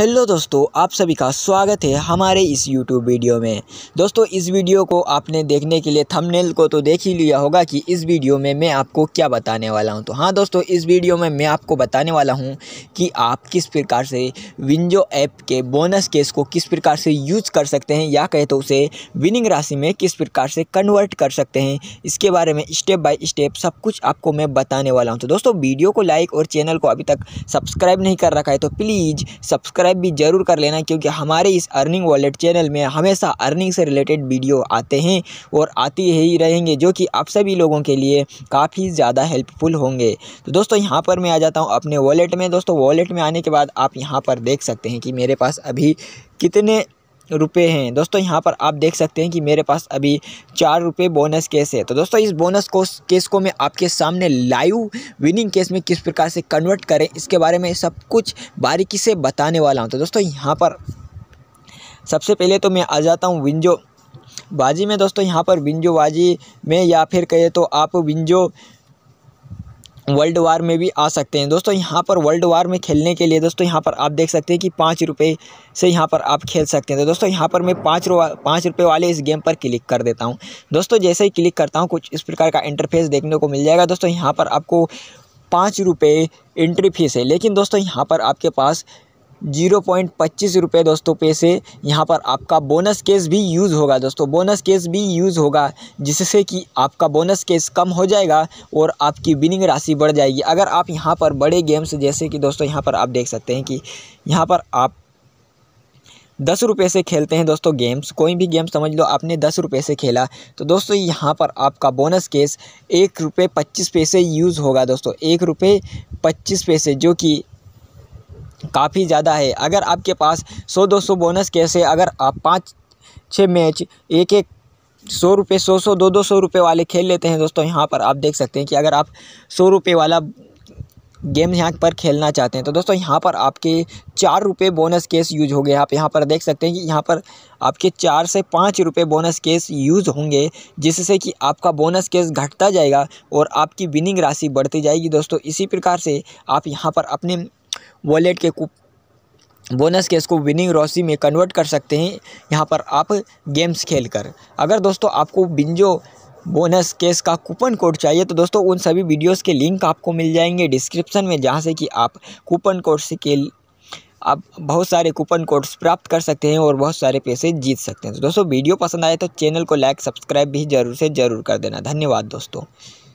hello दोस्तों आप सभी का स्वागत है हमारे इस यूट्यूब वीडियो में दोस्तों इस वीडियो को आपने देखने के लिए थंबनेल को तो देख ही लिया होगा कि इस वीडियो में मैं आपको क्या बताने वाला हूं तो हाँ दोस्तों इस वीडियो में मैं आपको बताने वाला हूं कि आप किस प्रकार से विंजो ऐप के बोनस केस को किस प्रकार से यूज़ कर सकते हैं या कहे तो उसे विनिंग राशि में किस प्रकार से कन्वर्ट कर सकते हैं इसके बारे में स्टेप बाय स्टेप सब कुछ आपको मैं बताने वाला हूँ तो दोस्तों वीडियो को लाइक और चैनल को अभी तक सब्सक्राइब नहीं कर रखा है तो प्लीज़ सब्सक्राइब सब्सक्राइब भी ज़रूर कर लेना क्योंकि हमारे इस अर्निंग वॉलेट चैनल में हमेशा अर्निंग से रिलेटेड वीडियो आते हैं और आती ही रहेंगे जो कि आप सभी लोगों के लिए काफ़ी ज़्यादा हेल्पफुल होंगे तो दोस्तों यहाँ पर मैं आ जाता हूँ अपने वॉलेट में दोस्तों वॉलेट में आने के बाद आप यहाँ पर देख सकते हैं कि मेरे पास अभी कितने रुपये हैं दोस्तों यहाँ पर आप देख सकते हैं कि मेरे पास अभी चार रुपये बोनस केस है तो दोस्तों इस बोनस को केस को मैं आपके सामने लाइव विनिंग केस में किस प्रकार से कन्वर्ट करें इसके बारे में सब कुछ बारीकी से बताने वाला हूँ तो दोस्तों यहाँ पर सबसे पहले तो मैं आ जाता हूँ विंजो बाजी में दोस्तों यहाँ पर विंजो बाजी में या फिर कहे तो आप विंजो वर्ल्ड वार में भी आ सकते हैं दोस्तों यहाँ पर वर्ल्ड वार में खेलने के लिए दोस्तों यहाँ पर आप देख सकते हैं कि पाँच रुपये से यहाँ पर आप खेल सकते हैं तो दोस्तों यहाँ पर मैं पाँच रुपये पाँच रुपये वाले इस गेम पर क्लिक कर देता हूँ दोस्तों जैसे ही क्लिक करता हूँ कुछ इस प्रकार का इंटरफेस देखने को मिल जाएगा दोस्तों यहाँ पर आपको पाँच रुपये एंट्री फीस है लेकिन दोस्तों यहाँ पर आपके पास जीरो पॉइंट पच्चीस रुपये दोस्तों पैसे यहाँ पर आपका बोनस केस भी यूज़ होगा दोस्तों बोनस केस भी यूज़ होगा जिससे कि आपका बोनस केस कम हो जाएगा और आपकी विनिंग राशि बढ़ जाएगी अगर आप यहाँ पर बड़े गेम्स जैसे कि दोस्तों यहाँ पर आप देख सकते हैं कि यहाँ पर आप दस रुपये से खेलते हैं दोस्तों गेम्स कोई भी गेम समझ लो आपने दस रुपये से खेला तो दोस्तों यहाँ पर आपका बोनस केस एक रुपये पच्चीस पैसे यूज़ होगा दोस्तों एक रुपये पच्चीस पैसे जो कि काफ़ी ज़्यादा है अगर आपके पास सौ दो सौ बोनस कैसे है अगर आप पाँच छः मैच एक एक सौ रुपये सौ सौ दो दो सौ रुपये वाले खेल लेते हैं दोस्तों यहाँ पर आप देख सकते हैं कि अगर आप सौ रुपये वाला गेम यहाँ पर खेलना चाहते हैं तो दोस्तों यहाँ पर आपके चार रुपये बोनस केस यूज हो गए आप यहाँ पर देख सकते हैं कि यहाँ पर आपके चार से पाँच रुपये बोनस केस यूज होंगे जिससे कि आपका बोनस केस घटता जाएगा और आपकी विनिंग राशि बढ़ती जाएगी दोस्तों इसी प्रकार से आप यहाँ पर अपने वॉलेट के बोनस केस को विनिंग रॉसी में कन्वर्ट कर सकते हैं यहाँ पर आप गेम्स खेलकर अगर दोस्तों आपको बिंजो बोनस केस का कूपन कोड चाहिए तो दोस्तों उन सभी वीडियोस के लिंक आपको मिल जाएंगे डिस्क्रिप्शन में जहाँ से कि आप कूपन कोड से के आप बहुत सारे कूपन कोड्स प्राप्त कर सकते हैं और बहुत सारे पैसे जीत सकते हैं तो दोस्तों वीडियो पसंद आए तो चैनल को लाइक सब्सक्राइब भी ज़रूर से ज़रूर कर देना धन्यवाद दोस्तों